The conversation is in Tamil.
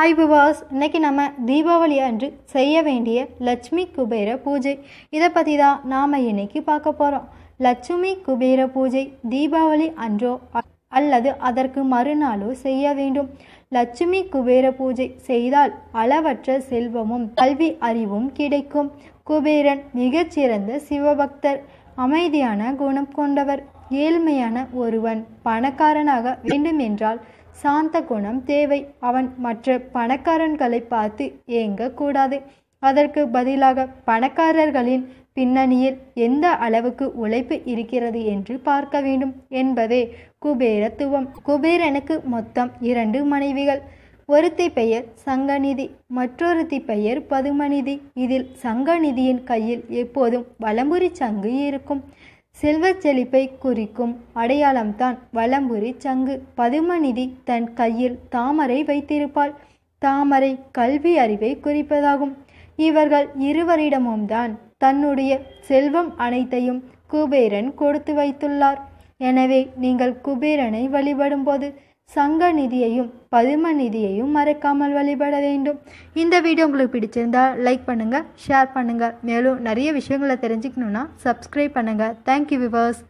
ஹாய் விவாஸ் இன்றைக்கி நம்ம தீபாவளி அன்று செய்ய வேண்டிய லட்சுமி குபேர பூஜை இதை பற்றி தான் நாம் இன்றைக்கி பார்க்க போகிறோம் லட்சுமி குபேர பூஜை தீபாவளி அன்றோ அல்லது அதற்கு மறுநாளோ செய்ய வேண்டும் லட்சுமி குபேர பூஜை செய்தால் அளவற்ற செல்வமும் கல்வி அறிவும் கிடைக்கும் குபேரன் மிகச்சிறந்த சிவபக்தர் அமைதியான குணம் கொண்டவர் ஏழ்மையான ஒருவன் பணக்காரனாக வேண்டுமென்றால் சாந்த குணம் தேவை அவன் மற்ற பணக்காரன்களை பார்த்து ஏங்கக்கூடாது அதற்கு பதிலாக பணக்காரர்களின் பின்னணியில் எந்த அளவுக்கு உழைப்பு இருக்கிறது என்று பார்க்க வேண்டும் என்பதே குபேரத்துவம் குபேரனுக்கு மொத்தம் இரண்டு மனைவிகள் ஒருத்தி பெயர் சங்கநிதி மற்றொருத்தி பெயர் பதுமநிதி இதில் சங்கநிதியின் கையில் எப்போதும் வலம்புரி சங்கு இருக்கும் செல்வச் செழிப்பை குறிக்கும் அடையாளம்தான் வலம்புரி சங்கு பதுமநிதி தன் கையில் தாமரை வைத்திருப்பாள் தாமரை கல்வி அறிவை குறிப்பதாகும் இவர்கள் இருவரிடமும் தான் தன்னுடைய செல்வம் அனைத்தையும் குபேரன் கொடுத்து வைத்துள்ளார் எனவே நீங்கள் குபேரனை வழிபடும்போது சங்க நிதியையும் பதும நிதியையும் மறக்காமல் வழிபட வேண்டும் இந்த வீடியோ உங்களுக்கு பிடிச்சிருந்தா லைக் பண்ணுங்கள் ஷேர் பண்ணுங்கள் மேலும் நிறைய விஷயங்களை தெரிஞ்சுக்கணுன்னா சப்ஸ்கிரைப் பண்ணுங்கள் தேங்க்யூ விவர்ஸ்